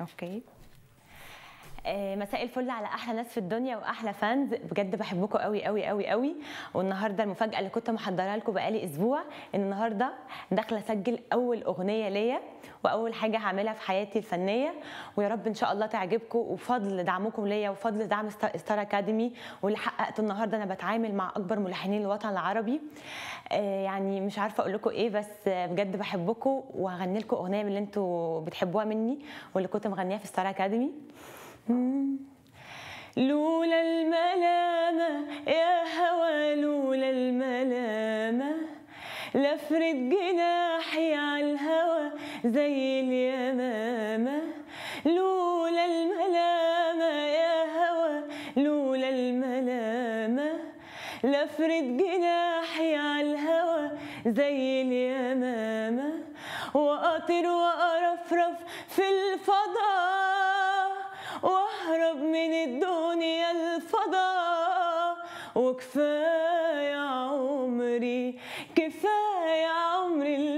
okay. آه، مساء الفل على احلى ناس في الدنيا واحلى فانز بجد بحبكم قوي قوي قوي قوي والنهارده المفاجاه اللي كنت محضرها لكم بقالي اسبوع ان النهارده داخله اسجل اول اغنيه ليا واول حاجه هعملها في حياتي الفنيه ويا رب ان شاء الله تعجبكم وفضل دعمكم ليا وفضل دعم ستار اكاديمي واللي حققته النهارده انا بتعامل مع اكبر ملحنين الوطن العربي آه، يعني مش عارفه اقول لكم ايه بس بجد بحبكم وهغني لكم اغنيه من اللي انتوا بتحبوها مني واللي كنت مغنيها في ستار اكاديمي لولا الملامة يا هوى لولا الملامة لفرد جناحي على الهوى زي اليمامة لولا الملامة يا هوى لولا الملامة لفرد جناحي على الهوى زي اليمامة وأطير وأرفرف في الفضاء أهرب من الدنيا الفضا وكفاية عمري كفاية عمري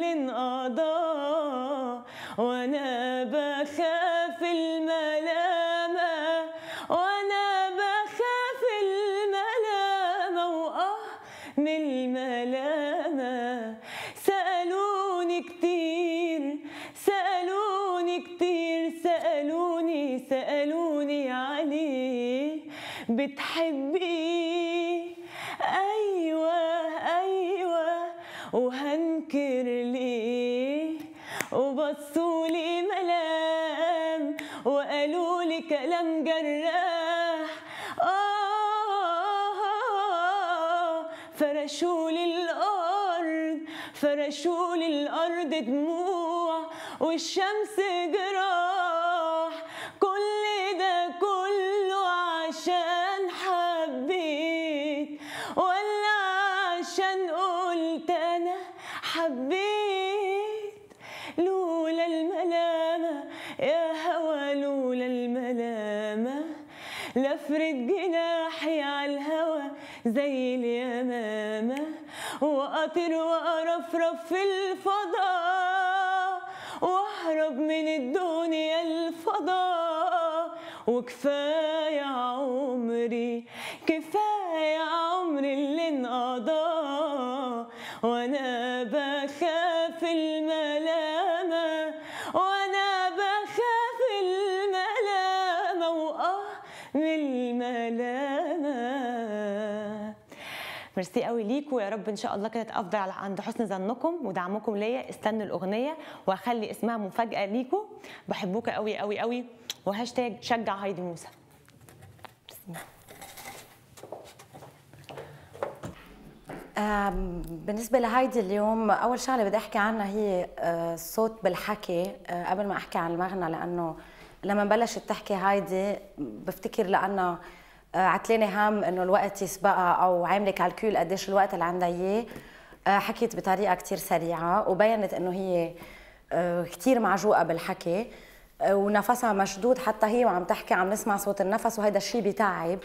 سألوني سألوني عليه بتحبيه أيوة أيوة وهنكر ليه وبصولي ملام وقالوا لي كلام جراح آه فرشوا لي الأرض فرشوا لي الأرض دموع والشمس جراح لافرد جناحي على الهوى زي اليمامة وأطير وأرفرف في الفضاء وأهرب من الدنيا الفضاء وكفاية عمري كفاية عمري اللي انقضى وأنا بخاف ميرسي قوي ليكم ويا رب ان شاء الله كده تفضل عند حسن ظنكم ودعمكم ليا استنوا الاغنيه وهخلي اسمها مفاجاه ليكم بحبوكوا قوي قوي قوي وهاشتاج شجع هايدي موسى بالنسبة لهيدي اليوم أول شغلة بدي أحكي عنها هي الصوت أه، بالحكي أه، قبل ما أحكي عن المغنى لأنه لما بلشت تحكي هيدي بفتكر لأنها آه، عتلانه هم انه الوقت يسبقها او عامله كالكول قديش الوقت اللي عندها اياه آه، حكيت بطريقه كثير سريعه وبينت انه هي آه، كثير معجوقه بالحكي ونفسها مشدود حتى هي وعم تحكي عم نسمع صوت النفس وهذا الشيء بيتعب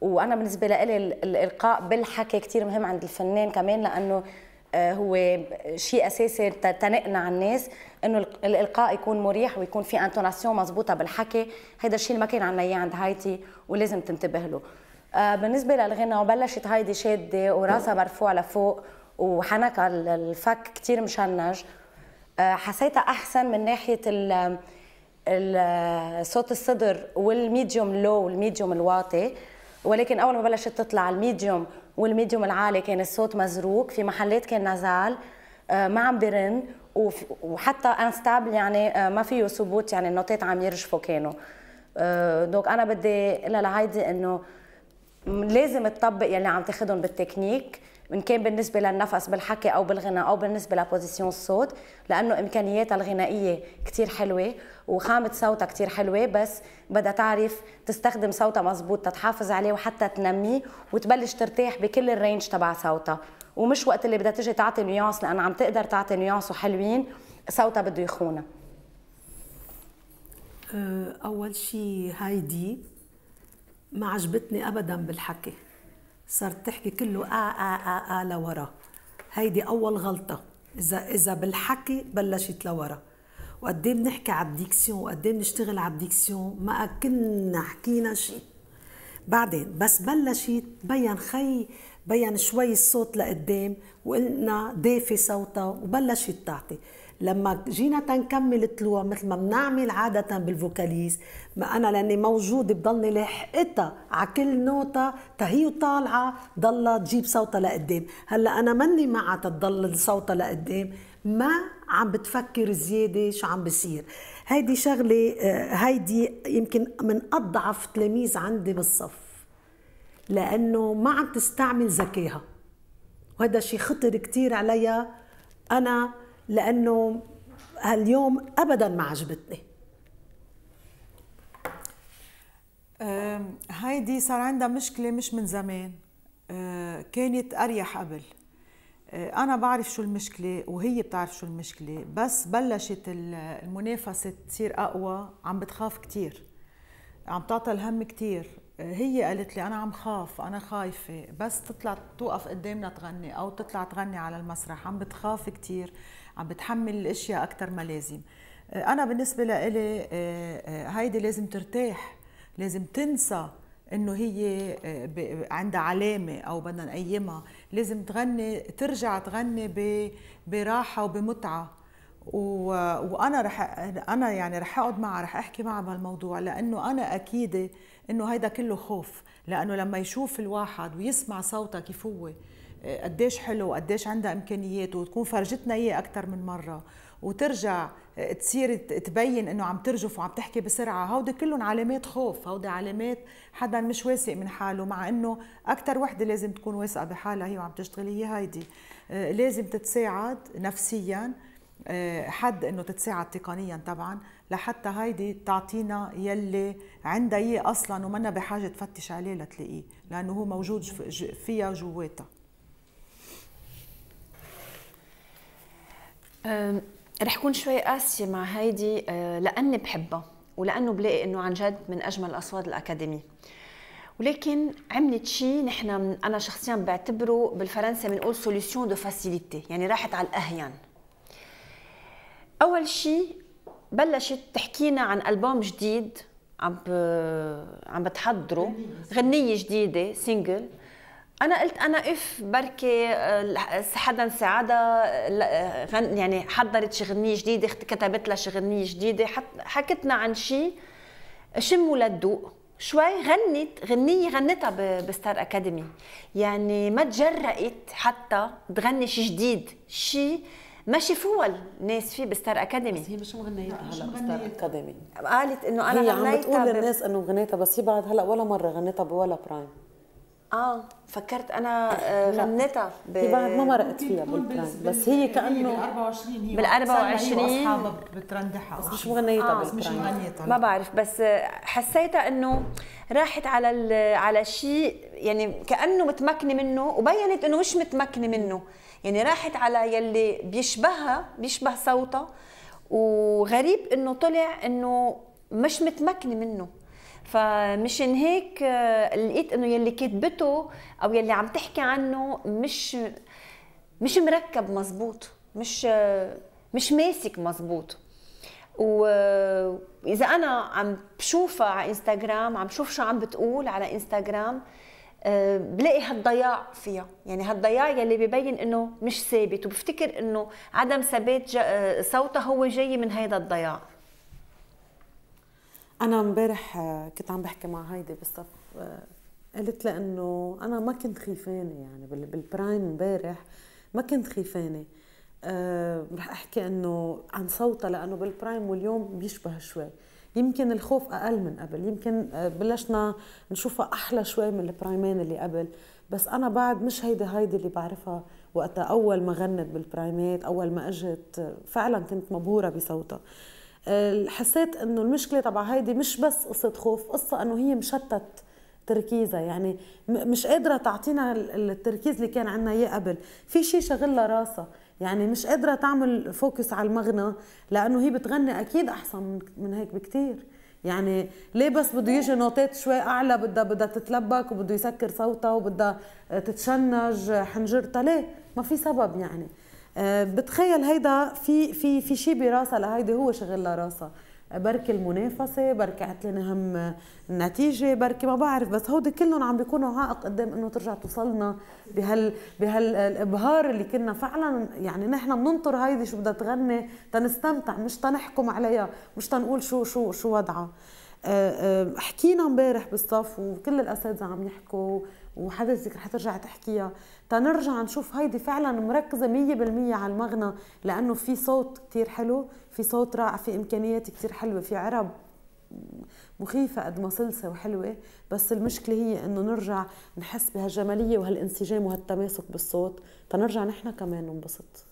وانا بالنسبه لي الالقاء بالحكي كثير مهم عند الفنان كمان لانه آه، هو شيء اساسي تنقنع الناس انه الالقاء يكون مريح ويكون في انتوناسيون مضبوطه بالحكي هذا الشيء اللي ما كان عندنا اياه عند هايتي ولازم تنتبه له آه، بالنسبه للغنى وبلشت هايدي شاده وراسها مرفوع لفوق وحنك الفك كثير مشنج آه، حسيتها احسن من ناحيه صوت الصدر والميديوم لو والميديوم الواطي ولكن اول ما بلشت تطلع الميديوم والميديوم العالي كان الصوت مزروق في محلات كان نزال آه، ما عم برن وحتى انستابل يعني آه، ما فيه ثبوت يعني النوتات عم يرجفوا كانوا آه، دونك انا بدي لهيدي انه لازم تطبق يلي عم تاخذهم بالتكنيك ان كان بالنسبه للنفس بالحكي او بالغناء او بالنسبه لبوزيسيون الصوت لانه امكانياتها الغنائيه كثير حلوه وخامه صوتها كثير حلوه بس بدها تعرف تستخدم صوتها مزبوط تتحافظ عليه وحتى تنميه وتبلش ترتاح بكل الرينج تبع صوتها ومش وقت اللي بدها تجي تعطي نيوانس لانه عم تقدر تعطي نيوانس وحلوين صوتها بده يخونها أه، اول شيء هايدي ما عجبتني ابدا بالحكي صرت تحكي كله آ آ آ آ لورا هيدي أول غلطة إذا إذا بالحكي بلشت لورا وقد إيه بنحكي على الديكسيون وقد إيه بنشتغل على الديكسيون ما كنا حكينا شيء بعدين بس بلشت بين خي بين شوي الصوت لقدام وقلنا دافي صوتها وبلشت تعطي لما جينا تنكمل طلوع مثل ما بنعمل عادة بالفوكاليز ما أنا لأني موجودة بضلني لاحقتها على كل نوتة تهي طالعة ضلها تجيب صوتها لقدام هلا أنا مني معها تضل صوتها لقدام ما عم بتفكر زيادة شو عم بصير هيدي شغلة آه، هيدي يمكن من أضعف تلاميذ عندي بالصف لأنه ما عم تستعمل ذكاها وهذا شيء خطر كتير عليها أنا لانه هاليوم ابدا ما عجبتني هايدي صار عندها مشكله مش من زمان أه، كانت اريح قبل أه، انا بعرف شو المشكله وهي بتعرف شو المشكله بس بلشت المنافسه تصير اقوى عم بتخاف كثير عم تعطى الهم كثير أه، هي قالت لي انا عم خاف انا خايفه بس تطلع توقف قدامنا تغني او تطلع تغني على المسرح عم بتخاف كثير عم بتحمل الاشياء اكثر ما لازم آه، انا بالنسبه لإلي آه، آه، هيدي لازم ترتاح لازم تنسى انه هي عندها علامه او بدنا نقيمها لازم تغني ترجع تغني براحه وبمتعه و... وانا رح انا يعني رح اقعد معها رح احكي معها بهالموضوع لانه انا اكيده انه هيدا كله خوف لانه لما يشوف الواحد ويسمع صوتها كيف هو قديش حلو وقديش عندها امكانيات وتكون فرجتنا اياه اكثر من مره وترجع آه، تصير تبين انه عم ترجف وعم تحكي بسرعه هودي كلهم علامات خوف هودي علامات حدا مش واثق من حاله مع انه اكثر وحده لازم تكون واثقه بحالها هي وعم تشتغل هي هيدي آه، لازم تتساعد نفسيا آه، حد انه تتساعد تقنيا طبعا لحتى هيدي تعطينا يلي عندها اياه اصلا ومنا بحاجه تفتش عليه لتلاقيه لانه هو موجود فيها جواتها رح كون شوي قاسيه مع هيدي أه، لاني بحبها ولانه بلاقي انه عن جد من اجمل أصوات الأكاديمي ولكن عملت شيء نحن انا شخصيا بعتبره بالفرنسي بنقول سوليسيون دو فاسيليتي يعني راحت على الاهين اول شيء بلشت تحكينا عن البوم جديد عم عم بتحضره غنيه جديده سينجل انا قلت انا اف بركي آه، حدا ساعدها آه، يعني حضرت شغنيه جديده كتبت لها شغنيه جديده حكتنا عن شيء شموا تدوق شوي غنت غنية غنتها بستار أكاديمي يعني ما تجرأت حتى تغني شيء جديد شيء ما شافوها الناس فيه بستار اكاديمي بس هي مش مغنيتها هلا بستار اكاديمي قالت انه انا هي عم بتقول للناس انه غنيتها بس هي بعد هلا ولا مره غنيتها بولا برايم اه فكرت انا آه، غنيتها ب... هي بعد ما مرقت فيها بالترند بس هي كانه بال 24 هي بال 24 اصحابها بترندحها بس مش مغنيتها آه مش مغنيتها ما بعرف بس حسيتها انه راحت على على شيء يعني كانه متمكنه منه وبينت انه مش متمكنه منه يعني راحت على يلي بيشبهها بيشبه صوتها وغريب انه طلع انه مش متمكنه منه فمشان هيك آه، لقيت انه يلي كتبته او يلي عم تحكي عنه مش مش مركب مزبوط مش آه، مش ماسك مزبوط واذا آه، انا عم بشوفها على انستغرام عم شوف شو عم بتقول على انستغرام بلاقي هالضياع فيها يعني هالضياع يلي ببين انه مش ثابت وبفتكر انه عدم ثبات صوتها هو جاي من هيدا الضياع انا امبارح آه، كنت عم بحكي مع هايدي بالصف آه، قالت لها انه انا ما كنت خيفانه يعني بالبرايم امبارح ما كنت خيفانه أه رح احكي انه عن صوتها لانه بالبرايم واليوم بيشبه شوي يمكن الخوف اقل من قبل يمكن آه، بلشنا نشوفها احلى شوي من البرايمين اللي قبل بس انا بعد مش هيدي هيدي اللي بعرفها وقتها اول ما غنت بالبرايمات اول ما اجت فعلا كنت مبهوره بصوتها آه، حسيت انه المشكله تبع هيدي مش بس قصه خوف قصه انه هي مشتت تركيزها يعني مش قادره تعطينا التركيز اللي كان عندنا اياه قبل في شيء شغلها راسها يعني مش قادره تعمل فوكس على المغنى لانه هي بتغني اكيد احسن من هيك بكثير يعني ليه بس بده يجي نوتات شوي اعلى بدها بدها تتلبك وبده يسكر صوتها وبدها تتشنج حنجرتها ليه ما في سبب يعني آه، بتخيل هيدا في في في شيء براسها لهيدي هو شغل لراسها بركي المنافسة بركي عتلين هم النتيجة بركي ما بعرف بس هودي كلهم عم بيكونوا عائق قدام انه ترجع توصلنا بهال بهالابهار اللي كنا فعلا يعني نحن بننطر هيدي شو بدها تغني تنستمتع مش تنحكم عليها مش تنقول شو شو شو وضعها آه، آه، حكينا امبارح بالصف وكل الاساتذه عم يحكوا وحضرتك رح ترجع تحكيها تنرجع نشوف هيدي فعلا مركزه 100% على المغنى لانه في صوت كثير حلو في صوت رائع في امكانيات كثير حلوه في عرب مخيفة قد ما سلسة وحلوة بس المشكلة هي انه نرجع نحس بهالجمالية وهالانسجام وهالتماسك بالصوت تنرجع نحن كمان ننبسط